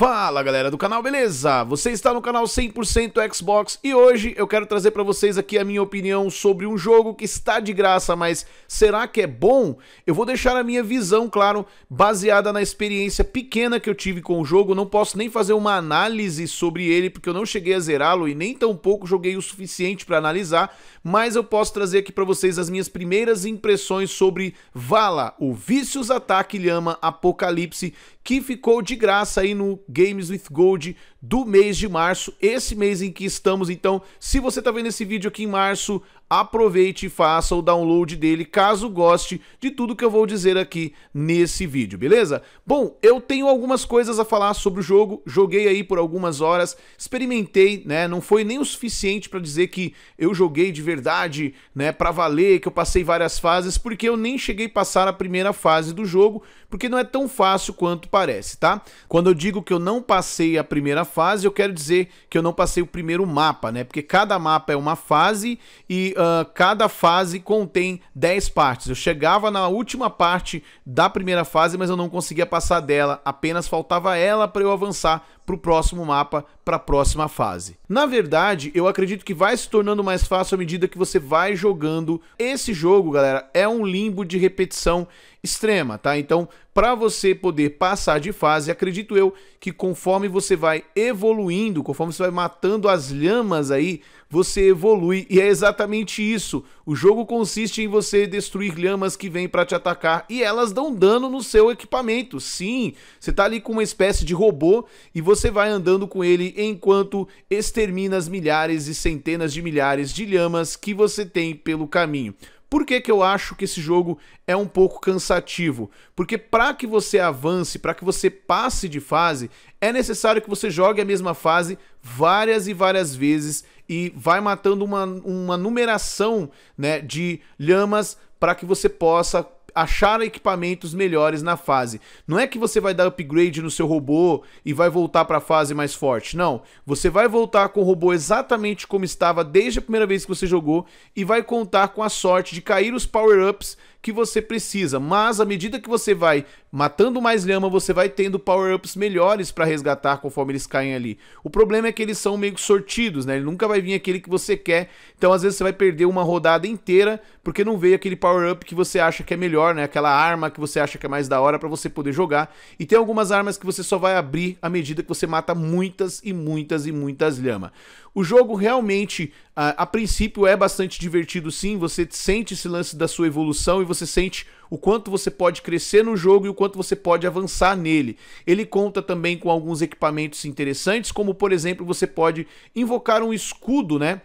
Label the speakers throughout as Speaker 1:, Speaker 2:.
Speaker 1: Fala galera do canal, beleza? Você está no canal 100% Xbox e hoje eu quero trazer para vocês aqui a minha opinião sobre um jogo que está de graça, mas será que é bom? Eu vou deixar a minha visão, claro, baseada na experiência pequena que eu tive com o jogo, não posso nem fazer uma análise sobre ele porque eu não cheguei a zerá-lo e nem tampouco joguei o suficiente para analisar, mas eu posso trazer aqui para vocês as minhas primeiras impressões sobre Vala, o Vícios Ataque Lhama Apocalipse, que ficou de graça aí no Games with Gold do mês de março, esse mês em que estamos. Então, se você está vendo esse vídeo aqui em março, aproveite e faça o download dele, caso goste de tudo que eu vou dizer aqui nesse vídeo, beleza? Bom, eu tenho algumas coisas a falar sobre o jogo, joguei aí por algumas horas, experimentei, né? Não foi nem o suficiente para dizer que eu joguei de verdade, né, para valer, que eu passei várias fases, porque eu nem cheguei a passar a primeira fase do jogo, porque não é tão fácil quanto parece, tá? Quando eu digo que eu não passei a primeira fase, eu quero dizer que eu não passei o primeiro mapa, né? Porque cada mapa é uma fase e uh, cada fase contém 10 partes. Eu chegava na última parte da primeira fase, mas eu não conseguia passar dela, apenas faltava ela para eu avançar para o próximo mapa, para a próxima fase. Na verdade, eu acredito que vai se tornando mais fácil à medida que você vai jogando. Esse jogo, galera, é um limbo de repetição extrema, tá? Então, para você poder passar de fase, acredito eu que conforme você vai evoluindo, conforme você vai matando as lhamas aí, você evolui e é exatamente isso. O jogo consiste em você destruir lhamas que vêm para te atacar e elas dão dano no seu equipamento. Sim, você tá ali com uma espécie de robô e você vai andando com ele enquanto extermina as milhares e centenas de milhares de lhamas que você tem pelo caminho. Por que, que eu acho que esse jogo é um pouco cansativo? Porque para que você avance, para que você passe de fase, é necessário que você jogue a mesma fase várias e várias vezes e vai matando uma, uma numeração né, de lhamas para que você possa achar equipamentos melhores na fase. Não é que você vai dar upgrade no seu robô e vai voltar para a fase mais forte, não. Você vai voltar com o robô exatamente como estava desde a primeira vez que você jogou e vai contar com a sorte de cair os power-ups que você precisa, mas à medida que você vai matando mais lhama, você vai tendo power-ups melhores para resgatar conforme eles caem ali. O problema é que eles são meio sortidos, né? Ele nunca vai vir aquele que você quer, então às vezes você vai perder uma rodada inteira porque não veio aquele power-up que você acha que é melhor, né? Aquela arma que você acha que é mais da hora para você poder jogar. E tem algumas armas que você só vai abrir à medida que você mata muitas e muitas e muitas lhama. O jogo realmente, a, a, princípio, é bastante divertido sim. Você sente esse lance da sua evolução e você sente o quanto você pode crescer no jogo e o quanto você pode avançar nele. Ele conta também com alguns equipamentos interessantes, como por exemplo, você pode invocar um escudo, né?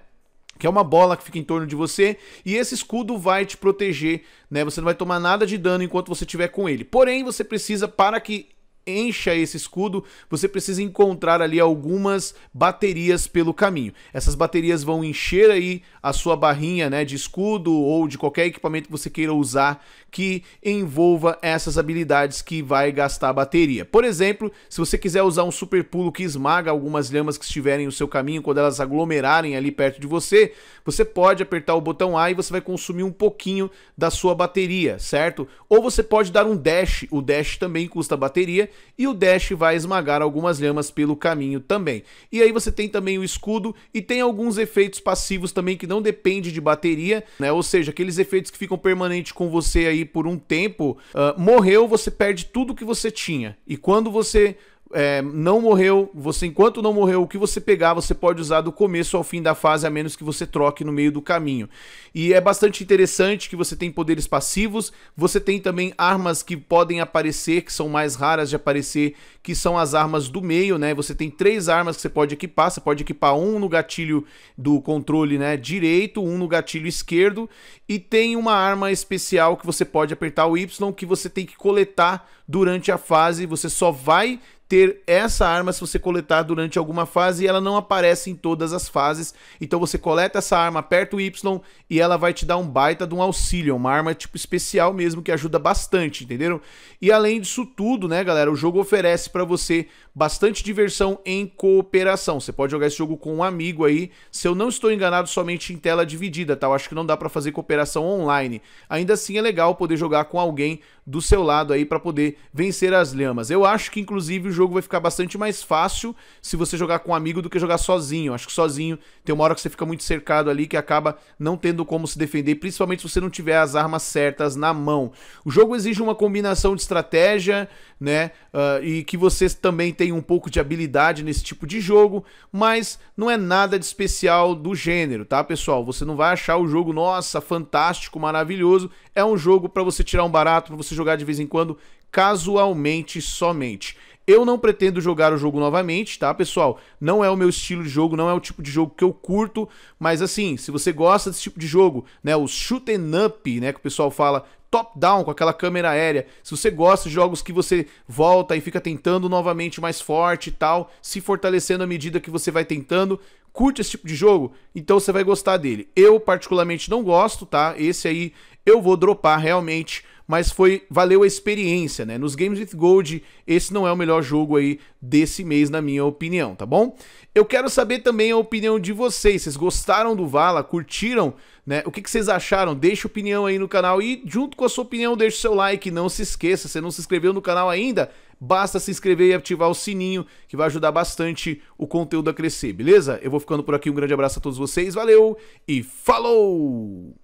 Speaker 1: que é uma bola que fica em torno de você, e esse escudo vai te proteger, né? Você não vai tomar nada de dano enquanto você estiver com ele. Porém, você precisa, para que encha esse escudo, você precisa encontrar ali algumas baterias pelo caminho. Essas baterias vão encher aí a sua barrinha né, de escudo ou de qualquer equipamento que você queira usar que envolva essas habilidades que vai gastar bateria. Por exemplo, se você quiser usar um super pulo que esmaga algumas lhamas que estiverem no seu caminho quando elas aglomerarem ali perto de você, você pode apertar o botão A e você vai consumir um pouquinho da sua bateria, certo? Ou você pode dar um dash, o dash também custa bateria e o dash vai esmagar algumas lhamas pelo caminho também. E aí você tem também o escudo e tem alguns efeitos passivos também que não não depende de bateria, né? Ou seja, aqueles efeitos que ficam permanentes com você aí por um tempo, uh, morreu, você perde tudo que você tinha. E quando você é, não morreu, você enquanto não morreu, o que você pegar, você pode usar do começo ao fim da fase, a menos que você troque no meio do caminho. E é bastante interessante que você tem poderes passivos, você tem também armas que podem aparecer, que são mais raras de aparecer, que são as armas do meio, né? Você tem três armas que você pode equipar, você pode equipar um no gatilho do controle né, direito, um no gatilho esquerdo, e tem uma arma especial que você pode apertar o Y, que você tem que coletar durante a fase, você só vai ter essa arma se você coletar durante alguma fase e ela não aparece em todas as fases. Então você coleta essa arma, aperta o Y e ela vai te dar um baita de um auxílio, uma arma tipo especial mesmo que ajuda bastante, entenderam? E além disso tudo, né, galera, o jogo oferece para você bastante diversão em cooperação. Você pode jogar esse jogo com um amigo aí, se eu não estou enganado, somente em tela dividida, tá? Eu acho que não dá para fazer cooperação online. Ainda assim é legal poder jogar com alguém do seu lado aí para poder vencer as lhamas. Eu acho que inclusive o jogo vai ficar bastante mais fácil se você jogar com um amigo do que jogar sozinho. Acho que sozinho tem uma hora que você fica muito cercado ali que acaba não tendo como se defender, principalmente se você não tiver as armas certas na mão. O jogo exige uma combinação de estratégia, né? Uh, e que você também tem um pouco de habilidade nesse tipo de jogo, mas não é nada de especial do gênero, tá, pessoal? Você não vai achar o jogo, nossa, fantástico, maravilhoso. É um jogo para você tirar um barato, para você jogar de vez em quando, casualmente somente. Eu não pretendo jogar o jogo novamente, tá, pessoal? Não é o meu estilo de jogo, não é o tipo de jogo que eu curto, mas assim, se você gosta desse tipo de jogo, né, o shoot and up, né, que o pessoal fala, top down com aquela câmera aérea. Se você gosta de jogos que você volta e fica tentando novamente mais forte e tal, se fortalecendo à medida que você vai tentando, curte esse tipo de jogo, então você vai gostar dele. Eu particularmente não gosto, tá? Esse aí eu vou dropar realmente mas foi valeu a experiência, né? Nos Games with Gold, esse não é o melhor jogo aí desse mês, na minha opinião, tá bom? Eu quero saber também a opinião de vocês. Vocês gostaram do Vala? Curtiram? Né? O que, que, vocês acharam? Deixa opinião aí no canal e junto com a sua opinião deixa o seu like. Não se esqueça, se não se inscreveu no canal ainda, basta se inscrever e ativar o sininho que vai ajudar bastante o conteúdo a crescer, beleza? Eu vou ficando por aqui, um grande abraço a todos vocês, valeu e falou!